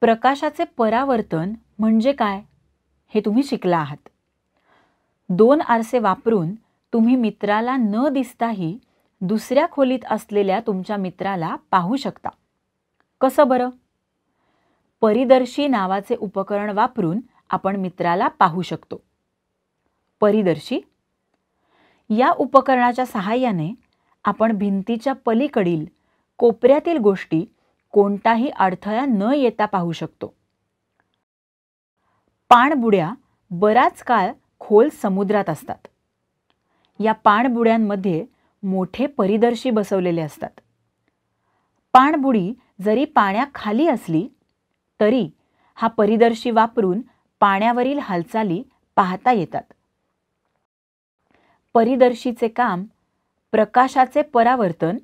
प्रकाशाचे परावर्तन म्हणजे काय हे तुम्ही शिकला आहात दोन आरसे वापरून तुम्ही मित्राला न दिसताही दुसऱ्या खोलीत असलेल्या तुमच्या मित्राला पाहू शकता कसं बरं परिदर्शी नावाचे उपकरण वापरून आपण मित्राला पाहू शकतो परिदर्शी या उपकरणाच्या सहाय्याने आपण भिंतीच्या पलीकडील कोपऱ्यातील गोष्टी कोणताही अडथळा न येता पाहू शकतो पाणबुड्या बराच काळ खोल समुद्रात असतात या पाणबुड्यांमध्ये मोठे परिदर्शी बसवलेले असतात पाणबुडी जरी पाण्याखाली असली तरी हा परिदर्शी वापरून पाण्यावरील हालचाली पाहता येतात परिदर्शीचे काम प्रकाशाचे परावर्तन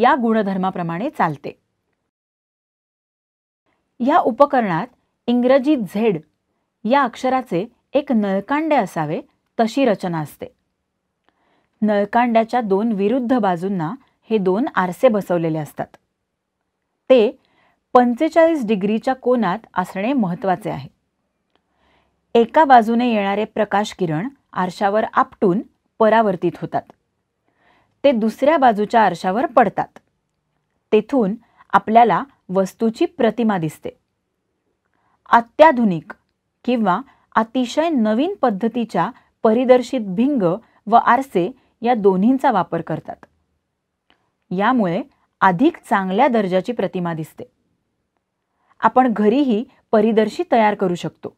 या गुणधर्माप्रमाणे चालते या उपकरणात इंग्रजी झेड या अक्षराचे एक नळकांडे असावे तशी रचना असते नळकांड्याच्या दोन विरुद्ध बाजूंना हे दोन आरसे बसवलेले असतात ते पंचेचाळीस डिग्रीच्या कोनात असणे महत्त्वाचे आहे एका बाजूने येणारे प्रकाश किरण आरशावर आपटून परावर्तित होतात ते दुसऱ्या बाजूच्या आरशावर पडतात तेथून आपल्याला वस्तूची प्रतिमा दिसते अत्याधुनिक किंवा अतिशय नवीन पद्धतीच्या परिदर्शित भिंग व आरसे या दोन्हींचा वापर करतात यामुळे अधिक चांगल्या दर्जाची प्रतिमा दिसते आपण घरीही परिदर्शी तयार करू शकतो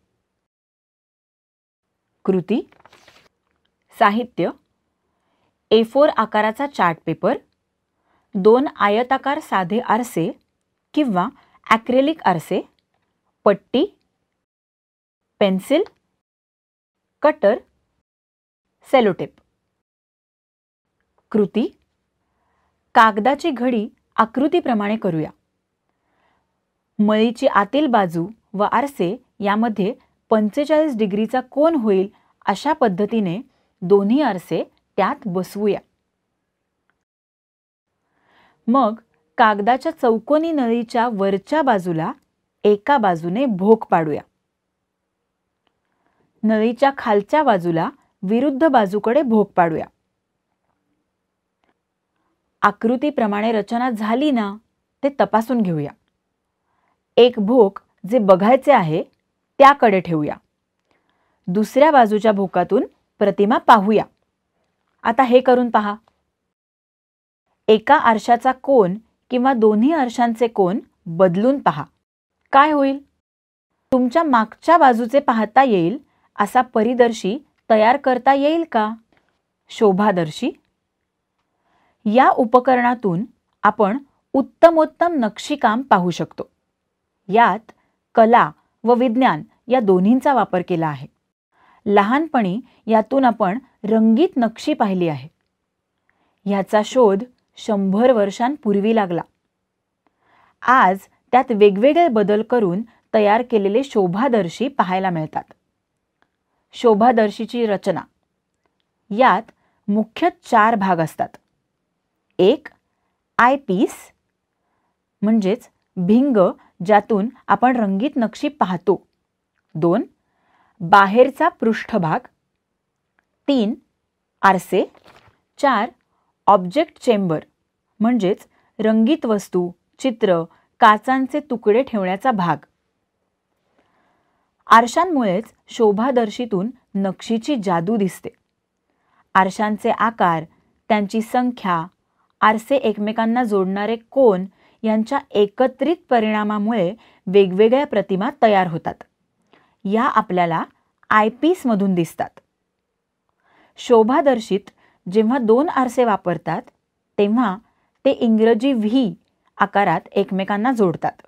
कृती साहित्य ए फोर आकाराचा चार्ट पेपर दोन आयताकार साधे आरसे किंवा ॲक्रेलिक आरसे पट्टी पेन्सिल कटर सेलोटेप कृती कागदाची घडी आकृतीप्रमाणे करूया मळीची आतील बाजू व आरसे यामध्ये पंचेचाळीस डिग्रीचा कोन होईल अशा पद्धतीने दोन्ही आरसे त्यात बसवूया मग कागदाच्या चौकोनी नळीच्या वरच्या बाजूला एका बाजूने भोक पाडूया नळीच्या खालच्या बाजूला विरुद्ध बाजूकडे भोक पाडूया आकृतीप्रमाणे रचना झाली ना ते तपासून घेऊया एक भोक जे बघायचे आहे त्याकडे ठेवूया दुसऱ्या बाजूच्या भोकातून प्रतिमा पाहूया आता हे करून पहा एका आरशाचा कोन किंवा दोन्ही अर्शांचे कोन बदलून पहा काय होईल तुमच्या मागच्या बाजूचे पाहता येईल असा परिदर्शी तयार करता येईल का शोभादर्शी या उपकरणातून आपण उत्तमोत्तम नक्षीकाम पाहू शकतो यात कला व विज्ञान या दोन्हींचा वापर केला आहे लहानपणी यातून आपण रंगीत नक्षी पाहिली आहे ह्याचा शोध शंभर वर्षांपूर्वी लागला आज त्यात वेगवेगळे बदल करून तयार केलेले शोभादर्शी पाहायला मिळतात शोभादर्शीची रचना यात मुख्य चार भाग असतात एक आय पीस म्हणजेच भिंग ज्यातून आपण रंगीत नक्षी पाहतो दोन बाहेरचा पृष्ठभाग तीन आरसे चार ऑब्जेक्ट चेंबर म्हणजेच रंगीत वस्तू चित्र काचांचे तुकडे ठेवण्याचा भाग आरशांमुळेच शोभादर्शीतून नक्षीची जादू दिसते आरशांचे आकार त्यांची संख्या आरसे एकमेकांना जोडणारे कोण यांच्या एकत्रित परिणामामुळे वेगवेगळ्या प्रतिमा तयार होतात या आपल्याला आय पीसमधून दिसतात शोभादर्शित जेव्हा दोन आरसे वापरतात तेव्हा ते इंग्रजी व्ही आकारात एकमेकांना जोडतात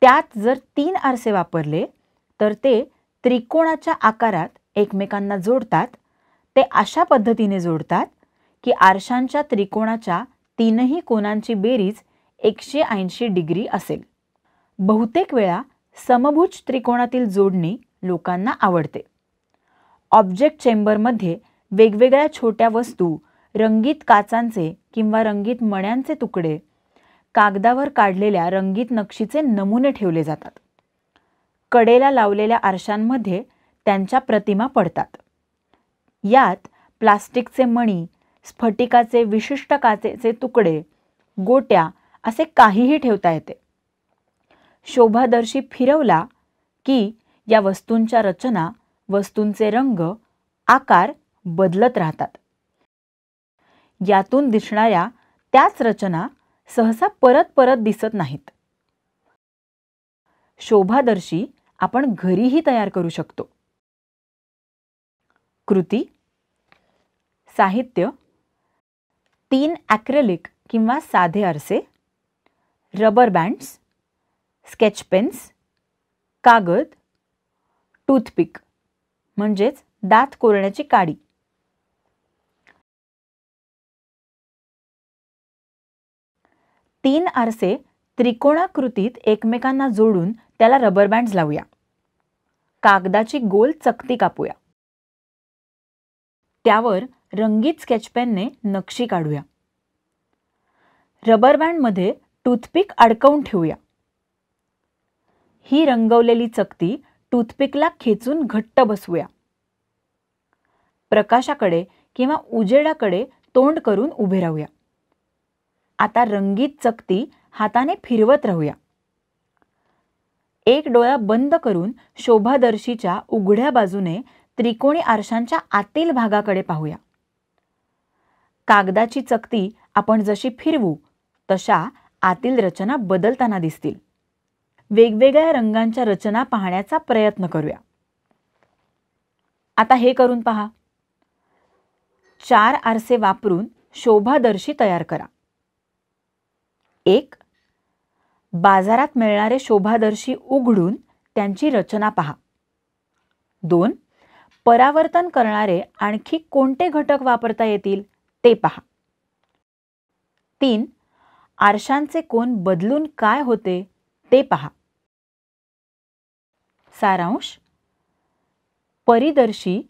त्यात जर तीन आरसे वापरले तर ते त्रिकोणाच्या आकारात एकमेकांना जोडतात ते अशा पद्धतीने जोडतात की आरशांच्या त्रिकोणाच्या तीनही कोणांची बेरीज एकशे ऐंशी डिग्री असेल बहुतेक वेळा समभुज त्रिकोणातील जोडणी लोकांना आवडते ऑब्जेक्ट चेंबरमध्ये वेगवेगळ्या छोट्या वस्तू रंगीत काचांचे किंवा रंगीत मण्यांचे तुकडे कागदावर काढलेल्या रंगीत नक्षीचे नमुने ठेवले जातात कडेला लावलेल्या आरशांमध्ये त्यांच्या प्रतिमा पडतात यात प्लास्टिकचे मणी स्फटिकाचे विशिष्ट काचेचे तुकडे गोट्या असे काहीही ठेवता येते शोभादर्शी फिरवला की या वस्तूंच्या रचना वस्तूंचे रंग आकार बदलत राहतात यातून दिसणाऱ्या त्याच रचना सहसा परत परत दिसत नाहीत शोभादर्शी आपण घरीही तयार करू शकतो कृती साहित्य तीन ॲक्रेलिक किंवा साधे आरसे रबर बँड्स स्केच पेन्स कागद टूथपिक म्हणजेच दात कोरण्याची काडी तीन आरसे त्रिकोणाकृतीत एकमेकांना जोडून त्याला रबर बँड्स लावूया कागदाची गोल चकती कापूया त्यावर रंगीत स्केचपेनने नक्षी काढूया रबर बँडमध्ये टूथपिक अडकवून ठेवूया ही रंगवलेली चकती टूथपिकला खेचून घट्ट बसवूया प्रकाशाकडे किंवा उजेडाकडे तोंड करून उभे राहूया आता रंगीत चकती हाताने फिरवत राहूया एक डोळा बंद करून शोभादर्शीच्या उघड्या बाजूने त्रिकोणी आरशांच्या आतील भागाकडे पाहूया कागदाची चकती आपण जशी फिरवू तशा आतील रचना बदलताना दिसतील वेगवेगळ्या रंगांच्या रचना पाहण्याचा प्रयत्न करूया आता हे करून पहा चार आरसे वापरून शोभादर्शी तयार करा एक बाजारात मिळणारे शोभादर्शी उघडून त्यांची रचना पहा दोन परावर्तन करणारे आणखी कोणते घटक वापरता येतील ते पहा तीन आरशांचे कोण बदलून काय होते ते पहा सारांश परिदर्शी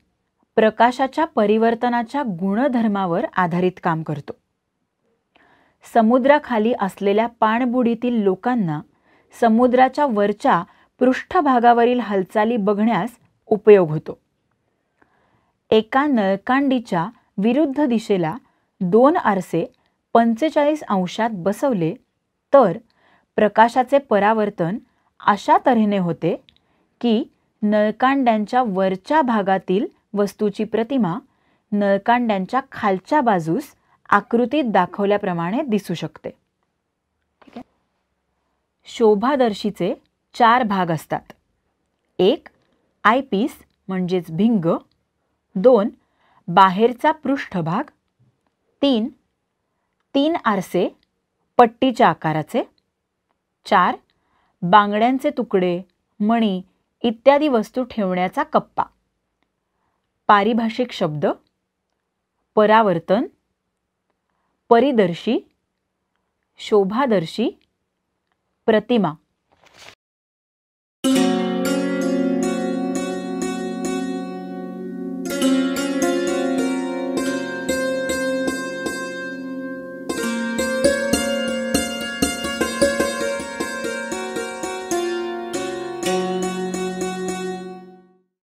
प्रकाशाच्या परिवर्तनाच्या गुणधर्मावर आधारित काम करतो समुद्राखाली असलेल्या पाणबुडीतील लोकांना समुद्राच्या वरच्या पृष्ठभागावरील हालचाली बघण्यास उपयोग होतो एका नळकांडीच्या विरुद्ध दिशेला दोन आरसे पंचेचाळीस अंशात बसवले तर प्रकाशाचे परावर्तन अशा तऱ्हेने होते की नळकांड्यांच्या वरच्या भागातील वस्तूची प्रतिमा नळकांड्यांच्या खालच्या बाजूस आकृतीत दाखवल्याप्रमाणे दिसू शकते ठीक आहे शोभादर्शीचे चार भाग असतात एक आयपीस म्हणजेच भिंग दोन बाहेरचा पृष्ठभाग तीन तीन आरसे पट्टीच्या आकाराचे चार बांगड्यांचे तुकडे मणी इत्यादी वस्तू ठेवण्याचा कप्पा पारिभाषिक शब्द परावर्तन परिदर्शी शोभादर्शी प्रतिमा